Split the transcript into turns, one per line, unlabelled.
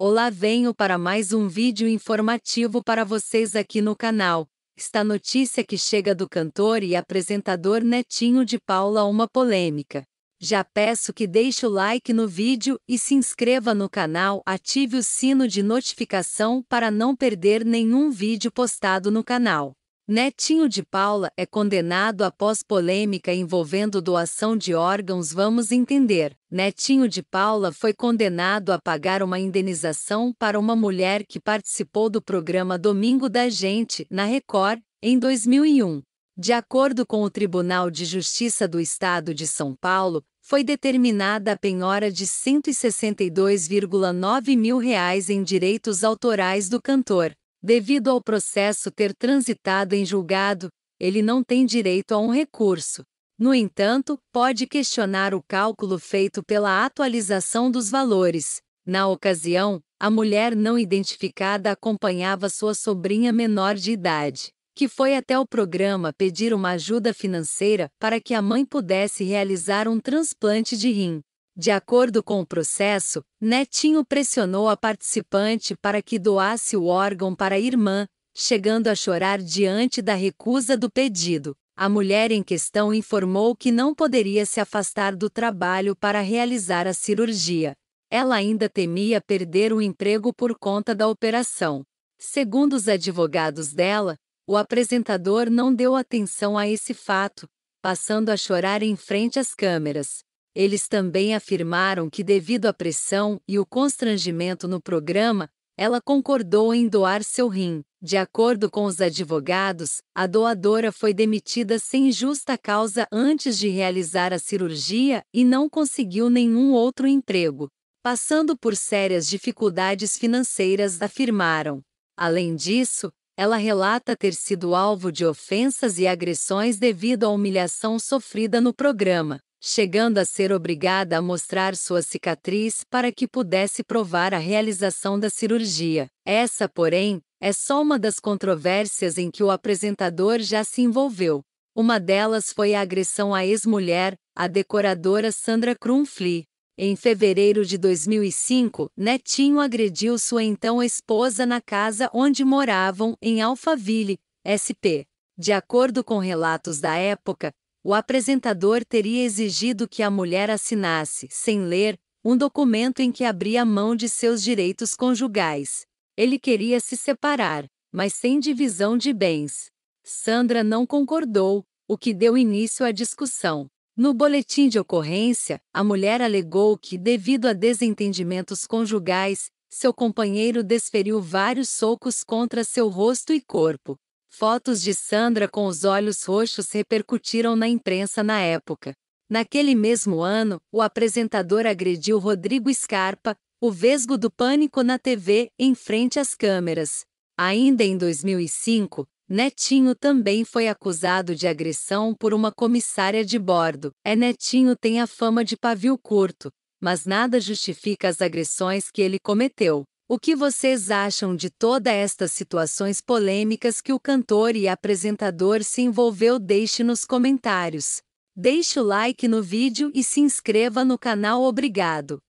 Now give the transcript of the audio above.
Olá, venho para mais um vídeo informativo para vocês aqui no canal. Está notícia que chega do cantor e apresentador Netinho de Paula uma polêmica. Já peço que deixe o like no vídeo e se inscreva no canal, ative o sino de notificação para não perder nenhum vídeo postado no canal. Netinho de Paula é condenado após polêmica envolvendo doação de órgãos. Vamos entender. Netinho de Paula foi condenado a pagar uma indenização para uma mulher que participou do programa Domingo da Gente, na Record, em 2001. De acordo com o Tribunal de Justiça do Estado de São Paulo, foi determinada a penhora de R$ 162,9 mil reais em direitos autorais do cantor. Devido ao processo ter transitado em julgado, ele não tem direito a um recurso. No entanto, pode questionar o cálculo feito pela atualização dos valores. Na ocasião, a mulher não identificada acompanhava sua sobrinha menor de idade, que foi até o programa pedir uma ajuda financeira para que a mãe pudesse realizar um transplante de rim. De acordo com o processo, Netinho pressionou a participante para que doasse o órgão para a irmã, chegando a chorar diante da recusa do pedido. A mulher em questão informou que não poderia se afastar do trabalho para realizar a cirurgia. Ela ainda temia perder o emprego por conta da operação. Segundo os advogados dela, o apresentador não deu atenção a esse fato, passando a chorar em frente às câmeras. Eles também afirmaram que, devido à pressão e o constrangimento no programa, ela concordou em doar seu rim. De acordo com os advogados, a doadora foi demitida sem justa causa antes de realizar a cirurgia e não conseguiu nenhum outro emprego, passando por sérias dificuldades financeiras, afirmaram. Além disso, ela relata ter sido alvo de ofensas e agressões devido à humilhação sofrida no programa chegando a ser obrigada a mostrar sua cicatriz para que pudesse provar a realização da cirurgia. Essa, porém, é só uma das controvérsias em que o apresentador já se envolveu. Uma delas foi a agressão à ex-mulher, a decoradora Sandra Krumfli. Em fevereiro de 2005, Netinho agrediu sua então esposa na casa onde moravam, em Alphaville, SP. De acordo com relatos da época, o apresentador teria exigido que a mulher assinasse, sem ler, um documento em que abria mão de seus direitos conjugais. Ele queria se separar, mas sem divisão de bens. Sandra não concordou, o que deu início à discussão. No boletim de ocorrência, a mulher alegou que, devido a desentendimentos conjugais, seu companheiro desferiu vários socos contra seu rosto e corpo, Fotos de Sandra com os olhos roxos repercutiram na imprensa na época. Naquele mesmo ano, o apresentador agrediu Rodrigo Scarpa, o vesgo do pânico na TV, em frente às câmeras. Ainda em 2005, Netinho também foi acusado de agressão por uma comissária de bordo. É Netinho tem a fama de pavio curto, mas nada justifica as agressões que ele cometeu. O que vocês acham de todas estas situações polêmicas que o cantor e apresentador se envolveu? Deixe nos comentários. Deixe o like no vídeo e se inscreva no canal. Obrigado.